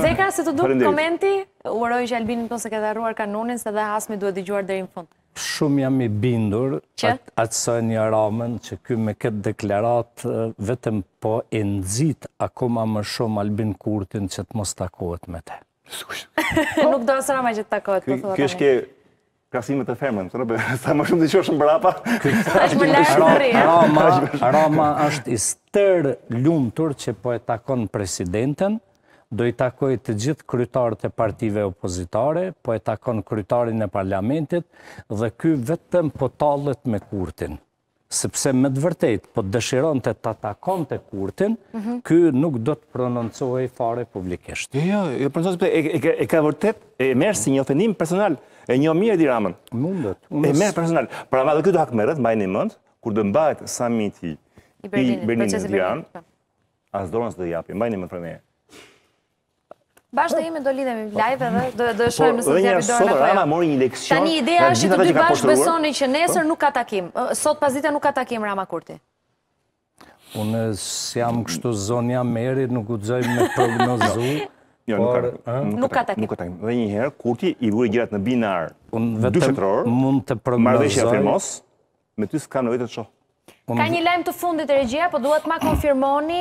Zekra, se të duke komenti, uroj që Albini të se këtë arruar kanonin, se dhe hasmi duhet i gjuar dhe rinë fund. Shumë jam i bindur atësoj një ramen që këmë me këtë deklarat vetëm po e nëzit akoma më shumë Albin Kurtin që të mos takohet me te. Nuk do së rama që të takohet. Ky po është ke krasimet e fermën, sa më shumë të qërë shumë brapa. Ashtë më lërë në rria. Rama është i lumëtur që po e takon presidenten, do i takoj të gjithë krytarët e partive opozitare, po e takon krytarin e parlamentit dhe ky vetëm po talët me kurtin. Sepse me të vërtet, po të dëshiron të të takon të kurtin, mhm. ky nuk do të prononcohi fare publikisht. Jo, jo, jo prononcohi, e ka vërtet, e mërë si një ofendim personal, e një mirë di ramën. Mundet. E mërë personal. Pra ma dhe ky do hakmerët, mbajnë i mëndë, kur dë mbajtë samiti i Berninës di ramë, asë dorën së dhe japim, mbajnë i mëndë Bashkë dhe ime do lidhemi po. live dhe do e shojmë në zjarë i dorën e pojo. Sot jo. Rama mori një Tani ideja është të dy bashkë besoni që nesër po. nuk ka takim. Sot pas dita nuk ka takim Rama Kurti. Unë s'jam jam kështu zonja meri, nuk u dzoj me prognozu. Jo, jo, nuk ka takim. Nuk ka takim. Dhe një herë, Kurti i vuri gjirat në binar dushetror, mardhe që firmos, me ty s'ka në vetë të shohë. Po ka një lajmë të fundit e regjia, po duhet ma konfirmoni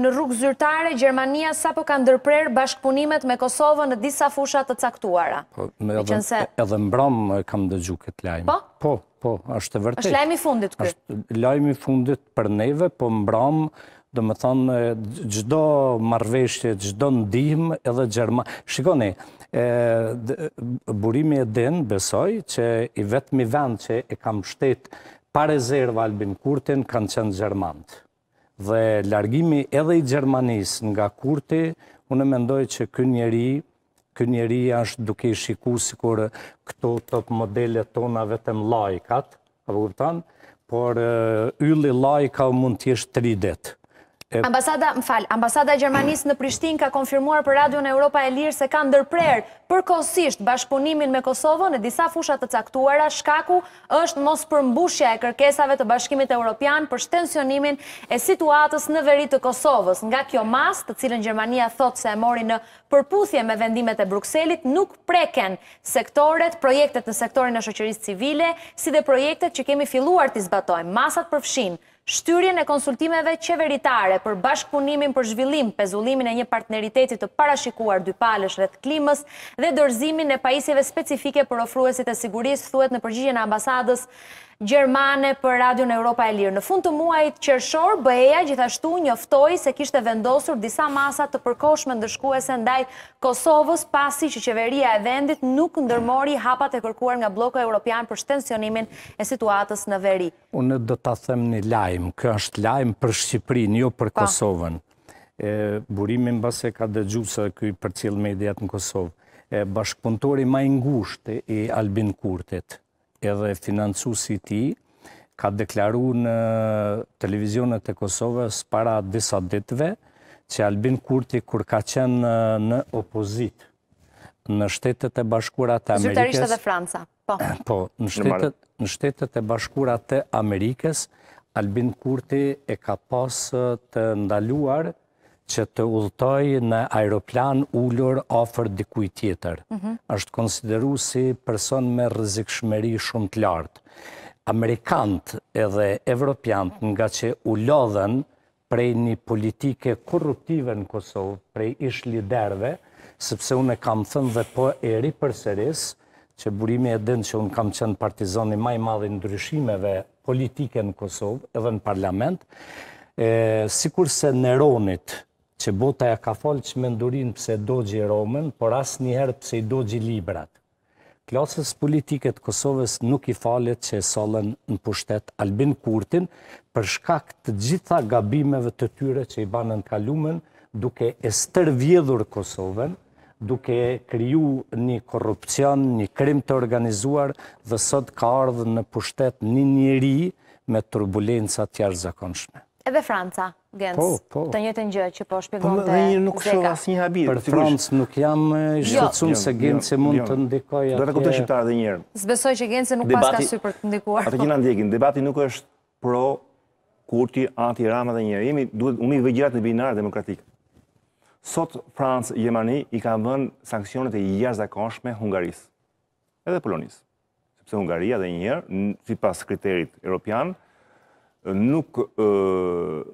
në rrugë zyrtare Gjermania sa po ka ndërprer bashkëpunimet me Kosovën në disa fushat të caktuara. Po, edhe mbram kam dëgju këtë lajmë. Po? Po, po, është të vërtit. është lajmë i fundit kërë? është lajmë i fundit për neve, po mbram dhe me thonë gjdo marveshje, gjdo ndihmë edhe Gjermania. Shikoni, burimi e din besoj që i vetëmi vend që e kam shtetë pa rezerva Albin Kurten kanë qenë Gjermant. Dhe largimi edhe i Gjermanis nga Kurti, unë e mendoj që kë njeri, kë njeri është duke i shiku si kur këto të modele tona vetëm lajkat, apo këptan, por ylli lajka mund t'jesht 3 detë. Ambasada, më falë, ambasada Gjermanisë në Prishtin ka konfirmuar për Radio në Europa e Lirë se ka ndërprerë përkosisht bashkëpunimin me Kosovën në disa fushat të caktuara, shkaku është mos përmbushja e kërkesave të bashkimit e Europian për shtensionimin e situatës në veritë të Kosovës. Nga kjo mas, të cilën Gjermania thotë se e mori në përputhje me vendimet e Bruxellit, nuk preken sektoret, projektet në sektorin e shoqërisë civile, si dhe projektet që kemi filluar të izbatojmë. Masat përfshin Shtyrjen e konsultimeve qeveritare për bashkëpunimin për zhvillim, pezullimin e një partneritetit të parashikuar dy palësh dhe të klimës dhe dërzimin e paisjeve specifike për ofruesit e sigurisë, thuet në përgjigjen e ambasadës Gjermane për Radion Europa e Lirë. Në fund të muajt qërshor, bëheja gjithashtu njëftoj se kishte vendosur disa masat të përkoshme ndëshkuese ndaj Kosovës pasi që qeveria e vendit nuk ndërmori hapat e kërkuar nga bloko europian për shtensionimin e situatës në veri. Unë do të them një lajmë, kë është lajmë për Shqiprinë, jo për po. Kosovën. Burimin base ka dëgju se këj për cilë mediat në Kosovë. Bashkëpuntori ma ingusht e Albin Kurtit, edhe financu si ti, ka deklaru në televizionet e Kosovës para disa ditve, që Albin Kurti kur ka qenë në opozit në shtetet e bashkurat të Amerikës... Zyrtarishtë dhe Franca, po. Po, në shtetet e bashkurat të Amerikës, Albin Kurti e ka pas të ndaluar që të ulltoj në aeroplan ullur ofër dikuj tjetër. Êshtë mhm. konsideru si person me rëzikshmeri shumë të lartë. Amerikant edhe evropiant nga që ullodhen prej një politike korruptive në Kosovë, prej ish liderve, sepse unë e kam thënë dhe po e ri përseris, që burimi dënë që unë kam qenë partizoni maj madhe në ndryshimeve politike në Kosovë edhe në parlament, si kurse Neronit, që bota ja ka falë që me ndurin pëse dogji Romën, por asë njëherë pëse i dogji Librat. Klasës politiket Kosovës nuk i falet që e salën në pushtet Albin Kurtin për shkak të gjitha gabimeve të tyre që i banën kalumen duke e stërvjedhur Kosovën, duke e kryu një korupcion, një krim të organizuar dhe sot ka ardhë në pushtet një njëri me turbulenca jarë zakonshme. Edhe Franca. Gens, po, po. të njëtë njëtë njëtë që po, po shpjegon të zeka. Nuk shë asë një habirë. Për Francë nuk jam jo. shqëtësun jo, se jo, Gens e mund të ndikoj. Do të këtë shqiptarë dhe njërë. Zbesoj që Gens e nuk pas ka sy për të ndikuar. A të gjina ndjekin, debati nuk është pro kurti, anti-rama dhe njërë. Jemi duhet umi vëgjat në binarë demokratikë. Sot Francë, Jemani, i ka vën sankcionet e jashtëzakonshme Hungarisë. Edhe Polonisë. Sepse Hungaria dhe njërë, si kriterit europian, nuk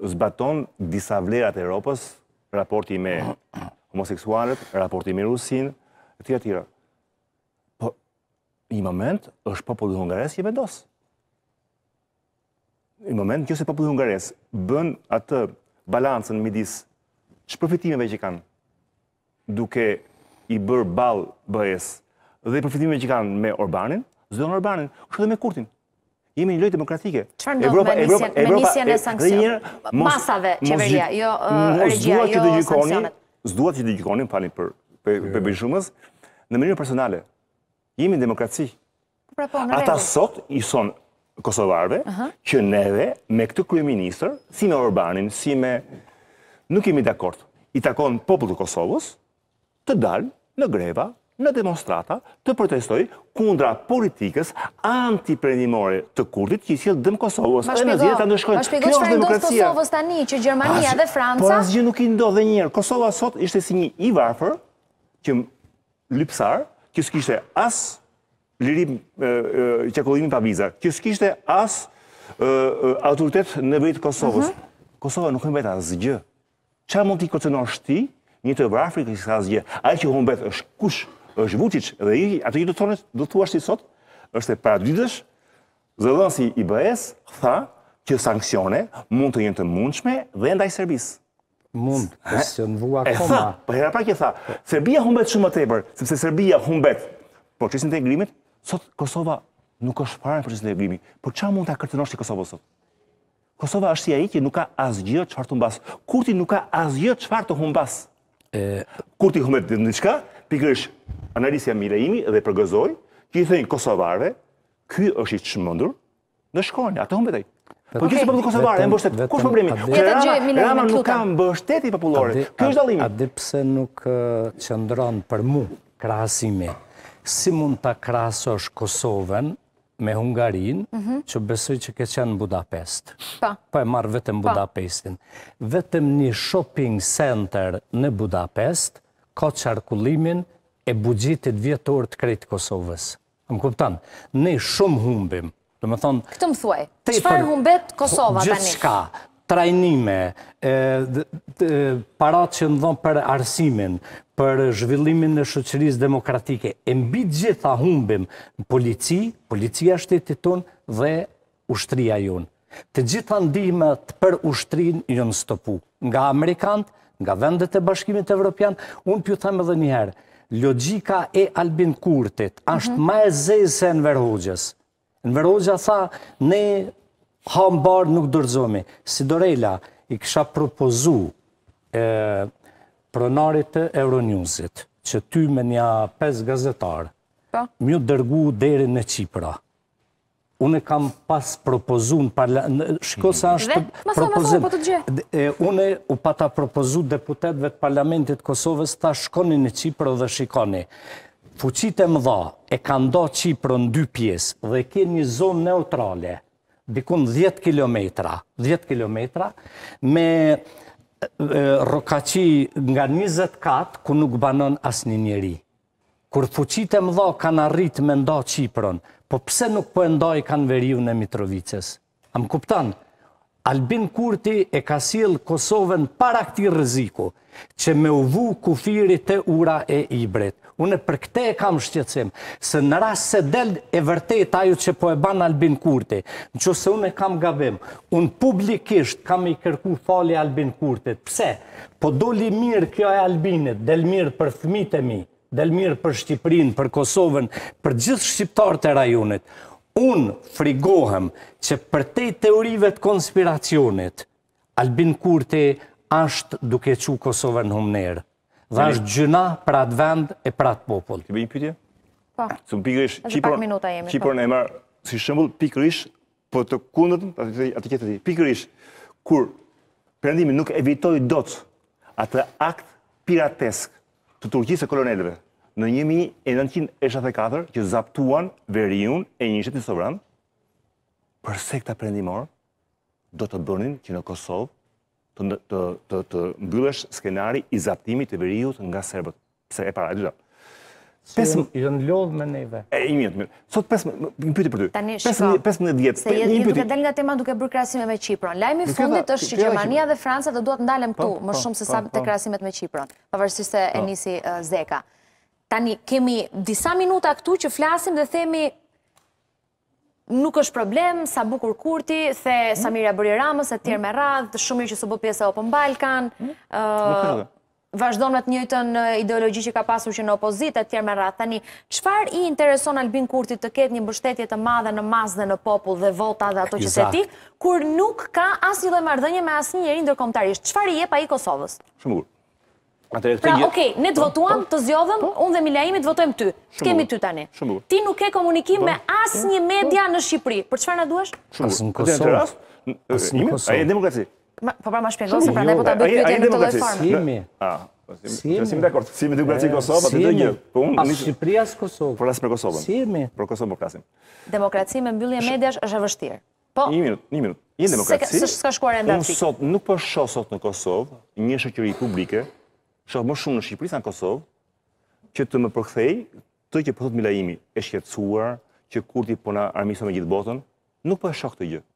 zbaton disa vlerat e Europës, raporti me homoseksualet, raporti me Rusin, e tjera. tjera. Po, një moment është popullu hungares që vendosë. Një moment që se popullu hungares bën atë balancën midis që përfitimeve që kanë duke i bërë balë bëhes dhe përfitimeve që kanë me Orbanin, zdojnë Orbanin, kështë dhe me Kurtin jemi një lojë demokratike. Qërë ndodhë me nisjen e sankcion? Masave, qeveria, jo uh, regjia, jo sankcionet. Zduat që të jo, gjikonim, pali për përbëjshumës, në mënyrë personale, jemi në demokraci. Ata sot i son Kosovarve, që neve me këtë krye minister, si me Orbanin, si me... Nuk jemi dakord. I takon popull të Kosovës të dalë në greva në demonstrata të protestoj kundra politikës antiprenimore të kurdit që i sjellë dëmë Kosovës. Ma shpigo, ma shpigo shpa ndodhë Kosovës tani që Gjermania dhe Franca... Por asgjë nuk i ndodhë dhe njërë. Kosova sot ishte si një i varfër që lypsar, që s'kishte as lirim qakullimi pa viza, që s'kishte as autoritet në vetë Kosovës. Mhm. Kosova nuk në vetë asgjë. Qa mund t'i kërcenosh ti një të vrafri kësë asgjë? Ajë që hun vetë është është Vučić dhe i atë i do thonë do thua si sot është e paradidhës dhe dhënësi i bëhes, tha që sankcione mund të jenë të mundshme dhe ndaj Serbisë. Mund, pse po se vua akoma. E tha, po hera pak e tha, Serbia humbet shumë më tepër, sepse Serbia humbet po çesin egrimit, sot Kosova nuk është fare për çesin egrimit, Po çfarë mund ta kërcënosh ti Kosovo sot? Kosova është si ai që nuk ka asgjë çfarë të humbas. Kurti nuk ka asgjë çfarë të humbas. E... Kurti humbet diçka, pikërisht mire imi dhe përgëzoj, që i thënë Kosovarve, ky është i çmendur në shkollë, ato humbet Po gjithë popullin kosovar e mbështet. Ku është problemi? Rama nuk ka mbështetje popullore. Ky është dallimi. A di nuk qëndron për mua krasimi, Si mund ta krahasosh Kosovën me Hungarinë, mhm. që besoj që ke qenë në Budapest. Pa. Po. po e marr vetëm po. Budapestin. Vetëm një shopping center në Budapest ka çarkullimin e bugjitit vjetor të krejtë Kosovës. Më kuptan, ne shumë humbim, dhe më thonë... Këtë më thuaj, qëfar humbet Kosova tani? Gjithë shka, trajnime, parat që ndonë për arsimin, për zhvillimin në shëqëris demokratike, e mbi gjitha humbim polici, policia shtetit tonë, dhe ushtria jonë. Të gjitha të për ushtrin jonë stëpu, nga Amerikantë, nga vendet e bashkimit evropian, unë pjë edhe njëherë, logika e Albin Kurtit është mhm. ma e zezë se në Verhoxës. Në Verhoxëa tha, ne barë nuk dërzomi. Si i kësha propozu pronarit të Euronewsit, që ty me një 5 gazetarë, po. mjë dërgu deri në Qipra unë e kam pas propozu në parlament, shko se është mhm. propozim. Po unë u pata propozu deputetve të parlamentit Kosovës, ta shkoni në Qipërë dhe shikoni. Fuqit e mëdha e ka nda Qipërë në dy pjesë dhe ke një zonë neutrale, dikun 10 kilometra, 10 kilometra, me rokaci nga 20 ku nuk banon asë një njeri. Kur fuqit e mëdha kanë arrit me nda Qipërën, po pse nuk po e ndaj kanë veriu në Mitrovicës? Am kuptan, Albin Kurti e ka silë Kosovën para këti rëziku, që me uvu kufirit e ura e ibret. Une për këte e kam shqecim, se në ras se del e vërtet ajo që po e ban Albin Kurti, në që se une kam gabim, unë publikisht kam i kërku fali Albin Kurtit, pse? Po doli mirë kjo e Albinit, del mirë për fmitë e mi, Delmir për Shqiprin, për Kosovën, për gjithë Shqiptar të rajunit. Unë frigohem që për te teorive të konspiracionit, Albin Kurti ashtë duke që Kosovën humnerë. Dhe ashtë gjyna për atë vend e për atë popullë. Ti bëjnë pytje? Pa. Po. Së më pikrish, Qipër po. në e marë, si shëmbull, pikrish, për po të kundët, atë kjetë të ti, pikrish, kur përëndimi nuk evitoj dotë atë akt piratesk të Turqisë e koloneleve në 1964 që zaptuan veriun e një shtetit sovran, për sekta prendimor do të bënin që në Kosovë të, të, të, të skenari i zaptimit të veriut nga Serbët. Se e para, e Pesëm i janë lodh me neve. E imi atë. Sot pesëm një pyetje për ty. 15 15 vjet. Se jeni duke dalë nga tema duke bërë krahasime me Kiprën. Lajmi i fundit është që Gjermania dhe Franca do duhet ndalem këtu po, më po, shumë se po, sa te krahasimet me Kiprën, pavarësisht se e nisi Zeka. Tani kemi disa minuta këtu që flasim dhe themi nuk është problem, sa bukur kurti, the hmm? Samira Bëri Ramës, e tjerë me radhë, shumë mirë që së bë pjesë e Open Balkan. Hmm? vazhdon me të njëjtën ideologji që ka pasur që në opozitë e tjerë me rrath tani çfarë i intereson Albin Kurti të ketë një mbështetje të madhe në masë dhe në popull dhe vota dhe ato që se ti kur nuk ka asnjë lloj marrëdhënie me asnjë njeri ndërkombëtarisht çfarë i jep ai Kosovës Shumur Atëre pra, këtë gjë. Pra, okay, ne të po, votuam, po. të zgjodhëm, po. unë dhe Milaimi të votojmë ty. Kemi ty tani. Ti nuk ke komunikim me asnjë media në Shqipëri. Për çfarë na duash? Shumë. Në Ai demokraci. Po pra ma shpjegoj se pra ne po ta bëj pyetje në këtë lloj forme. Simi. Ah, Simi dakord. Simi do eh, të bëjë Kosovë, atë do gjë. Po unë ah, nis Shqipëria së Kosovë. lasë për Kosovën. Simi. Por Kosovën po flasim. Demokraci me mbyllje mediash është e vështirë. Po. Një minutë, një minutë. Je demokraci. Se s'ka shkuar Sot nuk po shoh sot në Kosovë një shoqëri publike, shohë më shumë në Shqipëri se në Kosovë, që të më përkthej të që po e shqetësuar që Kurti po na me gjithë botën, nuk po e shoh këtë gjë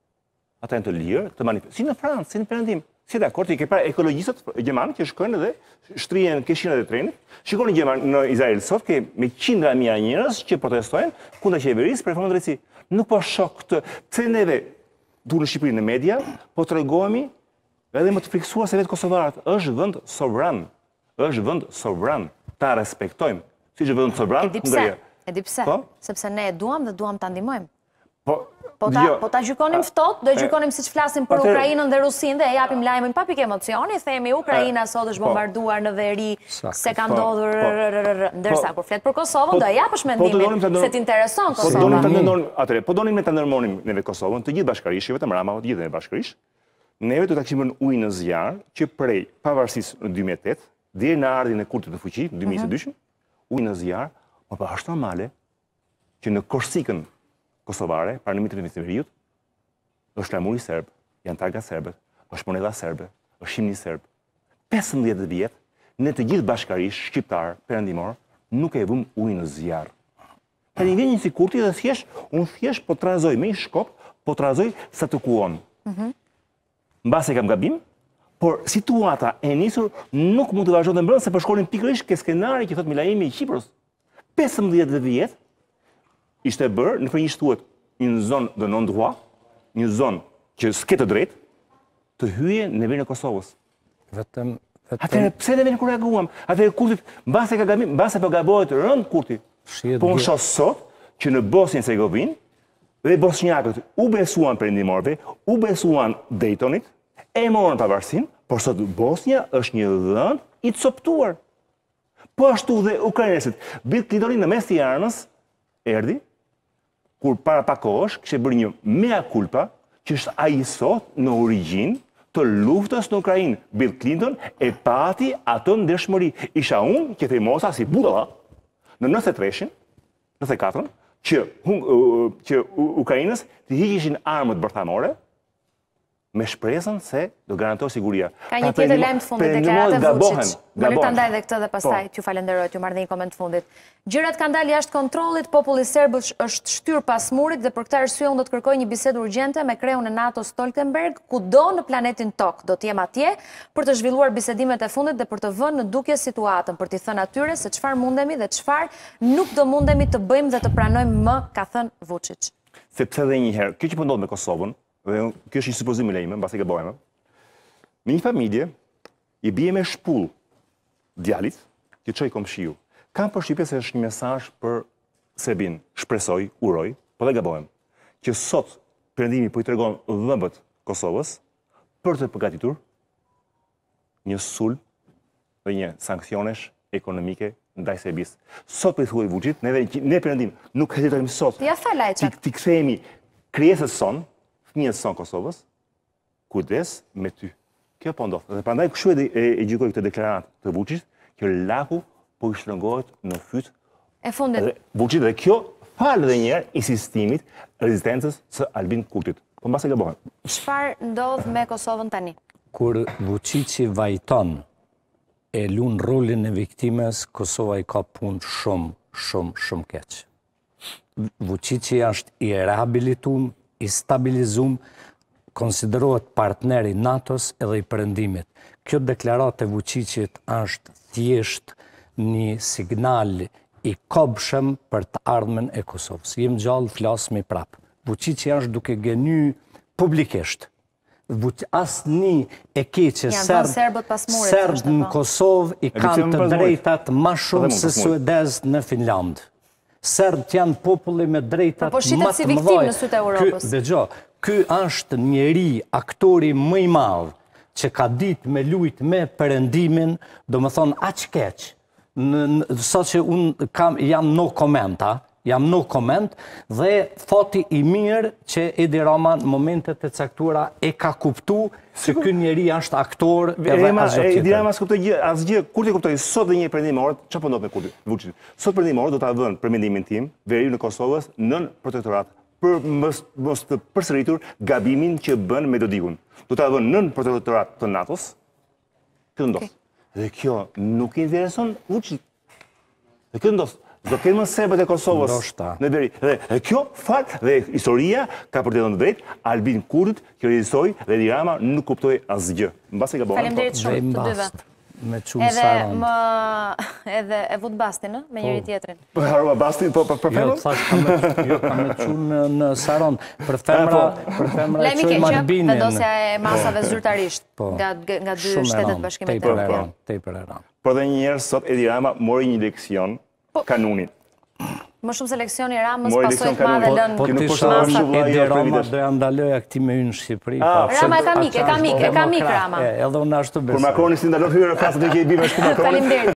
ata janë të lirë të manifestojnë. Si në Francë, si në Perëndim. Si të akorti ke para ekologjistët gjermanë që shkojnë dhe shtrihen ke shinat e trenit. Shikoni gjermanë në Izrael sot ke me qindra mija njerëz që protestojnë kundër qeverisë për fund drejtësi. Nuk po shoh këtë neve du në Shqipërinë në media, po të regohemi edhe më të friksua se vetë Kosovarat, është vënd sovran, është vënd sovran, ta respektojmë, si që vënd sovran, e e dipse, po? sepse ne e duam dhe duam të andimojmë, po ta, jo. po ta gjykonim ftohtë, do e gjykonim siç flasim për Ukrainën dhe Rusinë dhe e japim lajmin pa pikë emocioni, themi Ukraina sot është po. bombarduar në veri, se ka po, ndodhur po. ndërsa kur flet për Kosovën do e japësh mendimin se të intereson Kosova. Po donim të mm. ndërmonim, atëre, po donim të ndërmonim neve Kosovën, të gjithë bashkërisht, vetëm Rama, të gjithë ne bashkërisht. Neve do ta kishim ujë në zjarr që prej pavarësisë në 2008 deri në ardhin e kurtit të fuqi 2022, mhm. ujë në zjarr, më pa ashtu normale që në Korsikën kosovare, para në mitë të vizim është lamuri serb, janë targa serbe, është moneda serbe, është shimni sërbë. 15 vjetë, në të gjithë bashkarish, shqiptar, perëndimor nuk e vëm ujin në zjarë. Ka një vjenjë një si kurti dhe s'jesh, unë s'jesh po të razoj me një shkop, po të razoj sa të kuon. Në mhm. base kam gabim, por situata e njësur nuk mund të vazhjot dhe mbërën, se përshkollin ke skenari, që thot Milaimi i Qipërës. 15 vjet ishte bërë, në fërgjishtë thuet një në zonë dhe non droit, një zonë që s'ke të drejtë, të hyje në vërë në Kosovës. Vetëm, vetëm... Atërë, pëse po po dhe vërë në kërë e guam? Atërë, kurtit, mbasë e ka rënd kurti. kurtit, po në shosë sot, që në Bosnjë se Hercegovinë dhe Bosnjakët u besuan për indimorve, u besuan dejtonit, e morën për varsin, por sot Bosnja është një dhënd i të soptuar. Po ashtu dhe ukrajnesit, bitë klidorin në mes të jarnës, kur para pakosh, kështë e bërë një mea kulpa, që është a i sot në origin të luftës në Ukrajinë. Bill Clinton e pati atë në dërshmëri. Isha unë, këtë e mosa, si budala, në nëse të nëse katërën, që Ukrajinës të higishin armët bërthamore, me shpresën se do garantohë siguria. Ka një tjetër lejmë të fundit, e vucit. Më në të ndaj dhe këtë dhe pasaj, po. t'ju falenderojt, ju dhe një komend të fundit. Gjërat ka ndaj jashtë kontrolit, populli serbës është shtyr pas murit dhe për këta rësue unë do të kërkoj një bised urgjente me kreju në NATO Stoltenberg, ku do në planetin tokë do t'jem atje për të zhvilluar bisedimet e fundit dhe për të vënë në duke situatën, për t'i thënë atyre se qëfar mundemi dhe qëfar nuk do mundemi të bëjmë dhe të pranojmë më, ka thënë Vucic. Sepse dhe njëherë, kjo që pëndodhë po me Kosovën, dhe kjo është një supozim e në mbasi ke bojme, në një familje, i bje me shpull djalit, që i kom shiu, kam për shqipje se është një mesaj për sebin, shpresoj, uroj, për po dhe ga bojme, që sot përëndimi për po i tregon dhëmbët Kosovës, për të përgatitur një sul dhe një sankcionesh ekonomike në dajse Sot për po i thuaj vëgjit, ne përëndim, nuk këtë sot, ti, të të të të të fëmijët sa Kosovës, kujdes me ty. Kjo po ndodh. Dhe prandaj kush e e gjikoi këtë deklaratë të Vučić, kjo lahu po i shlëngohet në fyt. E fundit. Dhe dhe kjo fal edhe një herë i sistemit rezistencës së Albin Kurtit. Po e gabon. Çfarë ndodh me Kosovën tani? Kur Vučići vajton e lun rolin e viktimës, Kosova i ka punë shumë, shumë, shumë keqë. Vucici është i rehabilitum i stabilizum, konsiderohet partneri NATO-s edhe i përëndimit. Kjo deklarat e Vucicit është thjesht një signal i kopshëm për të ardhmen e Kosovës. Jem gjallë me prapë. Vucicit është duke geny publikisht. Asë një e keqe sërbë në Kosovë i kanë të drejtat ma shumë se suedez në Finlandë sërbët janë populli me drejtat më të mëdhoj. Po si në sute Europës. Dhe gjo, ky është njeri, aktori mëj madhë, që ka ditë me lujt me përendimin, do më thonë, aqë keqë, në sot që unë jam no komenta, jam nuk koment, dhe thoti i mirë që Edi Rama në momentet e caktura e ka kuptu që kënë njeri është aktor edhe asë tjetër. Edi Rama s'kuptu gjithë, asë gjithë, kur t'i kuptoj, sot dhe një përndim e orët, që përndot po me vëqin, sot përndim orët do t'a dhënë përmendimin tim, veriju në Kosovës, nën protektorat, për mos të përsëritur gabimin që bën me dodikun. Do t'a dhënë nën protektorat të natës, këtë ndosë. Dhe kjo nuk i intereson, uqit. Dhe këtë ndosë do kemë në sebet e Kosovës. Ndoshta. Në veri. Dhe kjo fat dhe historia ka për të dhënë drejt, Albin Kurët, kjo rizisoj dhe Rama nuk kuptoj asgjë. Në basë e ka bërë. Falem dhejtë po. shumë të dyve. Me qumë sa Edhe e vutë bastin, në? Me po. njëri tjetërin. Për po, harua bastin, po për jo, femër? Jo, kam me qumë në Saron. Për femëra, për femëra e qumë më dosja e masave zyrtarisht nga dy shtetet bashkimit e tej për e rëndë. Për dhe njërë, sot Edi Rama mori një leksion Po- kanunit. Më shumë seleksioni Ramës pasojt ma dhe lënë. Po të shumë shumë shumë edhe Roma dhe andaloja këti me unë Shqipëri. Ah, po, Rama e ka mikë, e ka mikë, e ka mikë Rama. E dhe unë ashtu besë. Por Makroni si ndalot hyrë, pasë të i kej bimë është ku Makroni.